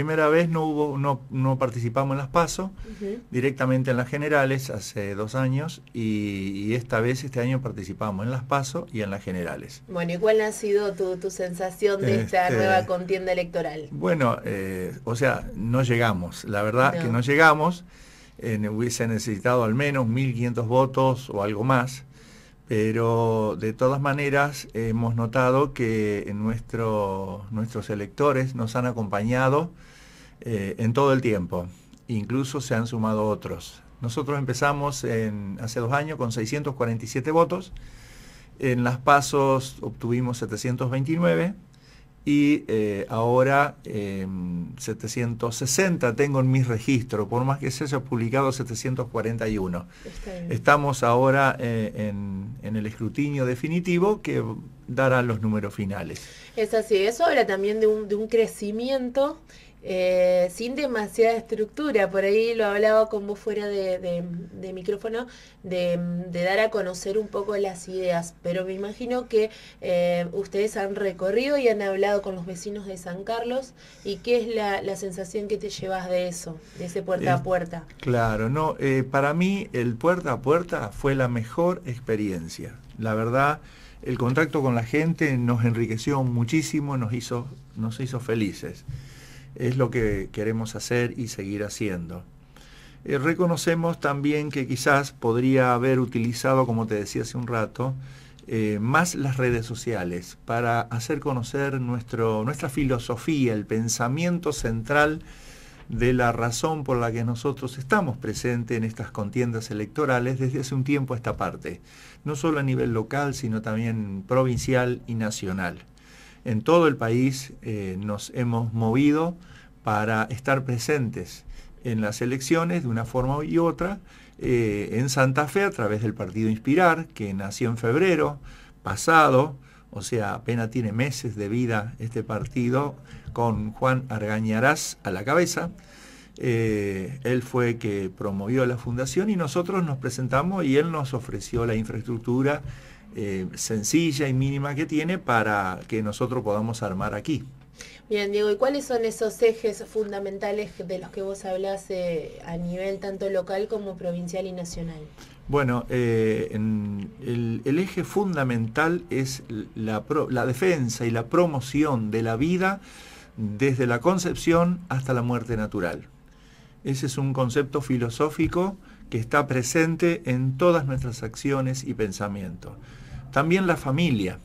primera vez no hubo, no, no participamos en las PASO, directamente en las generales hace dos años y, esta vez, este año participamos en las PASO y en las generales. Bueno, ¿y cuál ha sido tu, tu sensación de esta este, nueva contienda electoral? Bueno, eh, o sea, no llegamos, la verdad que no llegamos, eh, hubiese necesitado al menos 1.500 votos o algo más pero de todas maneras hemos notado que eh, nuestros electores nos han acompañado eh, en todo el tiempo, incluso se han sumado otros. Nosotros empezamos en, hace dos años con 647 votos, en las pasos obtuvimos 729 y eh, ahora 760 em, tengo en mis registros, por más que se haya publicado 741. Estamos ahora eh, en, el escrutinio definitivo que dará los números finales. Es así, eso habla también de un, de un crecimiento eh, sin demasiada estructura. Por ahí lo hablaba con vos fuera de, micrófono, de, dar a conocer un poco las ideas. Pero me imagino que eh, ustedes han recorrido y han hablado con los vecinos de San Carlos. ¿Y qué es la, sensación que te llevas de eso, de ese puerta a puerta? Claro, no. Eh, para mí el puerta a puerta fue la mejor experiencia. La verdad el contacto con la gente nos enriqueció muchísimo, nos hizo, nos hizo felices es lo que queremos hacer y seguir haciendo. Eh, reconocemos también que quizás podría haber utilizado, como te decía hace un rato, eh, más las redes sociales para hacer conocer nuestra filosofía, el pensamiento central de la razón por la que nosotros estamos presentes en estas contiendas electorales desde hace un tiempo a esta parte, no solo a nivel local, sino también provincial y nacional en todo el país eh, nos hemos movido para estar presentes en las elecciones de una forma y otra, eh, en Santa Fe a través del partido Inspirar, que nació en febrero pasado, o sea, apenas tiene meses de vida este partido, con Juan Argañarás a la cabeza. Eh, él fue que promovió la fundación y nosotros nos presentamos y él nos ofreció la infraestructura eh, sencilla y mínima que tiene para que nosotros podamos armar aquí. Bien, Diego, ¿y cuáles son esos ejes fundamentales de los que vos hablas eh, a nivel tanto local como provincial y nacional? Bueno, eh, el, eje fundamental es la, la, defensa y la promoción de la vida desde la concepción hasta la muerte natural. Ese es un concepto filosófico que está presente en todas nuestras acciones y pensamientos. También la familia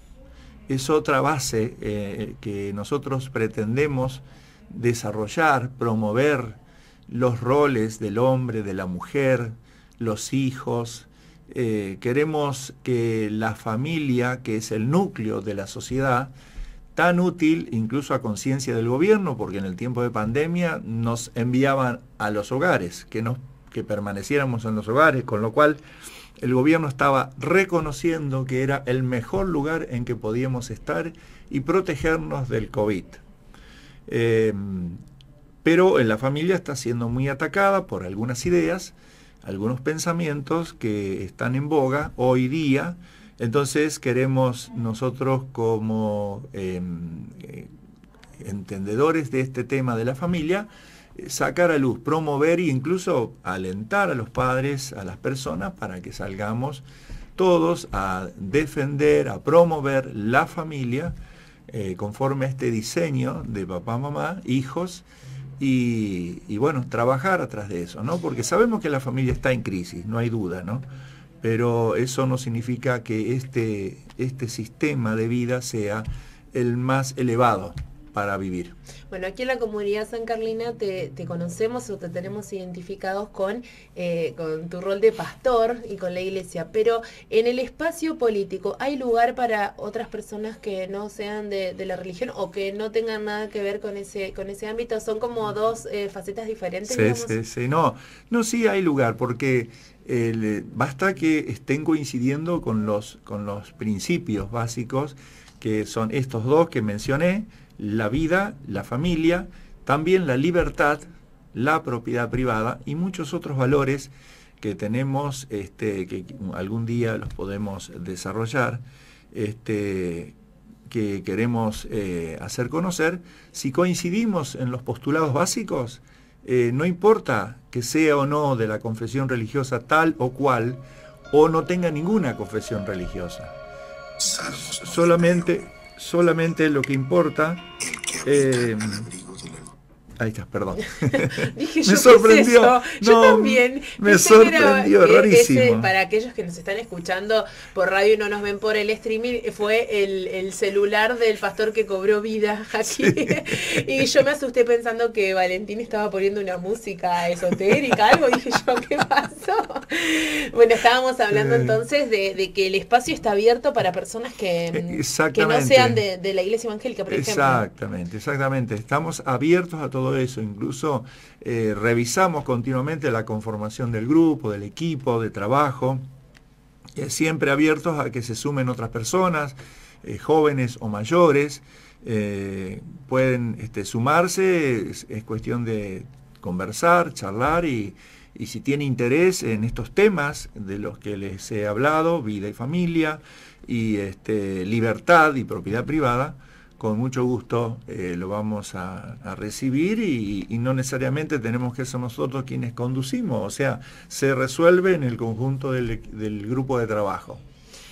es otra base eh, que nosotros pretendemos desarrollar, promover los roles del hombre, de la mujer, los hijos. Eh, queremos que la familia, que es el núcleo de la sociedad, tan útil incluso a conciencia del gobierno, porque en el tiempo de pandemia nos enviaban a los hogares, que nos que permaneciéramos en los hogares, con lo cual el gobierno estaba reconociendo que era el mejor lugar en que podíamos estar y protegernos del COVID. Em, pero en la familia está siendo muy atacada por algunas ideas, algunos pensamientos que están en boga hoy día. Entonces queremos nosotros como em, eh, entendedores de este tema de la familia, sacar a luz, promover e incluso alentar a los padres, a las personas, para que salgamos todos a defender, a promover la familia eh, conforme a este diseño de papá, mamá, hijos. Y, bueno, trabajar atrás de eso, ¿no? Porque sabemos que la familia está en crisis, no hay duda, ¿no? Pero eso no significa que este, este sistema de vida sea el más elevado, para vivir. Bueno, aquí en la comunidad san Carlina te, conocemos o te tenemos identificados con, eh, con tu rol de pastor y con la iglesia, pero en el espacio político, ¿hay lugar para otras personas que no sean de, la religión o que no tengan nada que ver con ese, con ese ámbito? Son como dos eh, facetas diferentes. Sí, sí, sí, no, no, sí hay lugar, porque basta que estén coincidiendo con los, con los principios básicos que son estos dos que mencioné, la vida, la familia, también la libertad, la propiedad privada y muchos otros valores que tenemos, este, que algún día los podemos desarrollar, este, que queremos eh, hacer conocer, si coincidimos en los postulados básicos, eh, no importa que sea o no de la confesión religiosa tal o cual, o no tenga ninguna confesión religiosa. Solamente solamente lo que importa Ahí está, perdón. me sorprendió. yo también. Me sorprendió, rarísimo. para aquellos que nos están escuchando por radio y no nos ven por el streaming, fue el, celular del pastor que cobró vida aquí. y yo me asusté pensando que Valentín estaba poniendo una música esotérica, algo. Dije yo, ¿qué pasó? Bueno, estábamos hablando eh. entonces de, que el espacio está abierto para personas que, eh, que no sean de, la iglesia evangélica, por ejemplo. Exactamente, exactamente. Estamos abiertos a todo eso. Incluso eh, revisamos continuamente la conformación del grupo, del equipo, de trabajo, siempre abiertos a que se sumen otras personas, eh, jóvenes o mayores. Eh, pueden este, sumarse, es, cuestión de conversar, charlar y, si tiene interés en estos temas de los que les he hablado, vida y familia, y este, libertad y propiedad privada, con mucho gusto eh, lo vamos a, recibir y, no necesariamente tenemos que ser nosotros quienes conducimos, o sea, se resuelve en el conjunto del, grupo de trabajo.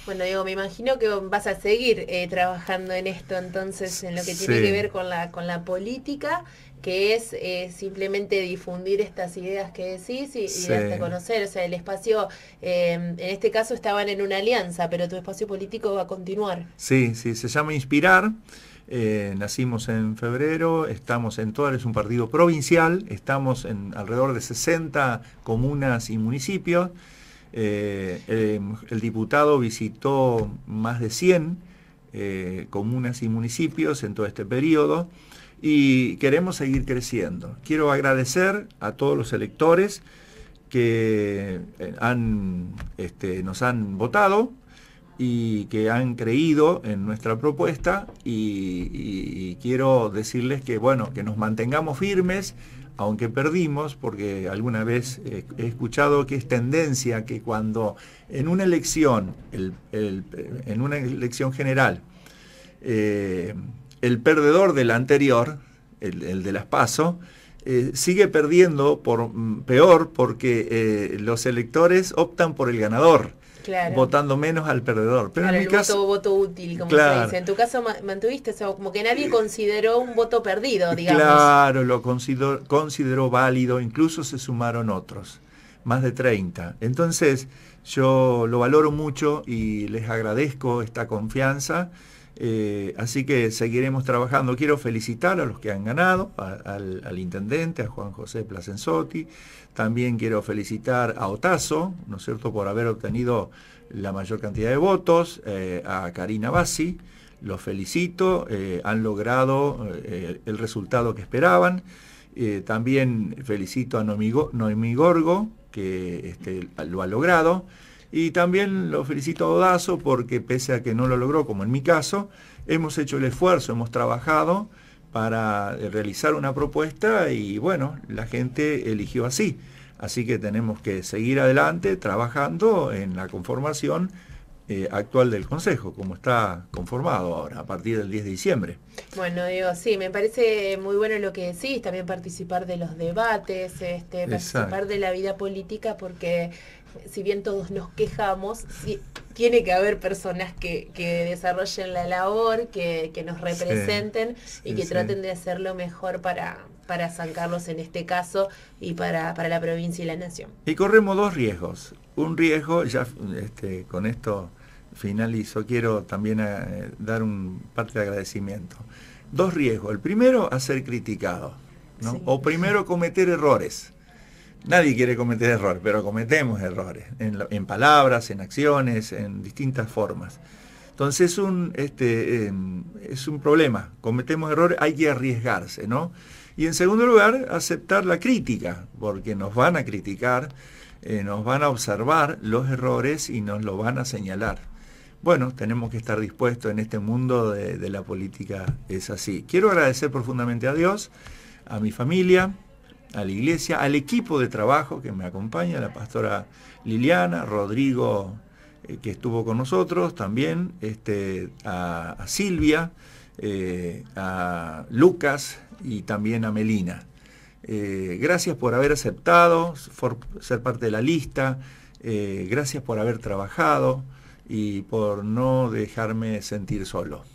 Bueno, Diego, me imagino que vas a seguir eh, trabajando en esto, entonces, en lo que tiene que ver con la, con la política, que es eh, simplemente difundir estas ideas que decís y, sí. a conocer. O sea, el espacio, en este caso estaban en una alianza, pero tu espacio político va a continuar. Sí, sí, se llama Inspirar. Eh, nacimos en febrero, estamos en todo. es un partido provincial, estamos en alrededor de 60 comunas y municipios. Eh, em, el diputado visitó más de 100 eh, comunas y municipios en todo este periodo y queremos seguir creciendo. Quiero agradecer a todos los electores que este, nos han votado, y que han creído en nuestra propuesta y, quiero decirles que bueno, que nos mantengamos firmes, aunque perdimos, porque alguna vez he, escuchado que es tendencia que cuando en una elección, en una elección general, eh, el perdedor del anterior, el, de las PASO, eh, sigue perdiendo por mm, peor porque eh, los electores optan por el ganador votando menos al perdedor. Pero en el caso, voto, útil, como se dice. En tu caso mantuviste eso, como que nadie consideró un voto perdido, digamos. Claro, lo consideró, consideró válido, incluso se sumaron otros, más de 30. Entonces, yo lo valoro mucho y les agradezco esta confianza. Eh, así que seguiremos trabajando. Quiero felicitar a los que han ganado, al, intendente, a Juan José Placensotti. También quiero felicitar a Otazo, ¿no es cierto?, por haber obtenido la mayor cantidad de votos, eh, a Karina Bassi. Los felicito, eh, han logrado el resultado que esperaban. también felicito a Noemí Gorgo, que este, lo ha logrado. Y también lo felicito a Odazo porque pese a que no lo logró, como en mi caso, hemos hecho el esfuerzo, hemos trabajado para eh, realizar una propuesta y bueno, la gente eligió así. Así que tenemos que seguir adelante trabajando en la conformación eh, actual del Consejo, como está conformado ahora, a partir del 10 de diciembre. Bueno, digo, sí, me parece muy bueno lo que decís, también participar de los debates, este, participar de la vida política, porque si bien todos nos quejamos, tiene que haber personas que, que desarrollen la labor, que, nos representen y que traten de hacer lo mejor para, para San Carlos en este caso y para, la provincia y la nación. Y corremos dos riesgos. Un riesgo, ya este, con esto finalizo, quiero también eh, dar un parte de agradecimiento. Dos riesgos. El primero, hacer criticado. O primero cometer errores. Nadie quiere cometer error, pero cometemos errores en, palabras, en acciones, en distintas formas. Entonces un, este, em, es un problema. Cometemos errores, hay que arriesgarse, ¿no? Y en segundo lugar, aceptar la crítica, porque nos van a criticar, eh, nos van a observar los errores y nos lo van a señalar. Bueno, tenemos que estar dispuestos en este mundo de, de la política, es así. Quiero agradecer profundamente a Dios, a mi familia, a la iglesia, al equipo de trabajo que me acompaña, la pastora Liliana, Rodrigo, eh, que estuvo con nosotros también, este, a, Silvia, eh, a Lucas y también a Melina. Eh, gracias por haber aceptado por ser parte de la lista, gracias por haber trabajado y por no dejarme sentir solo.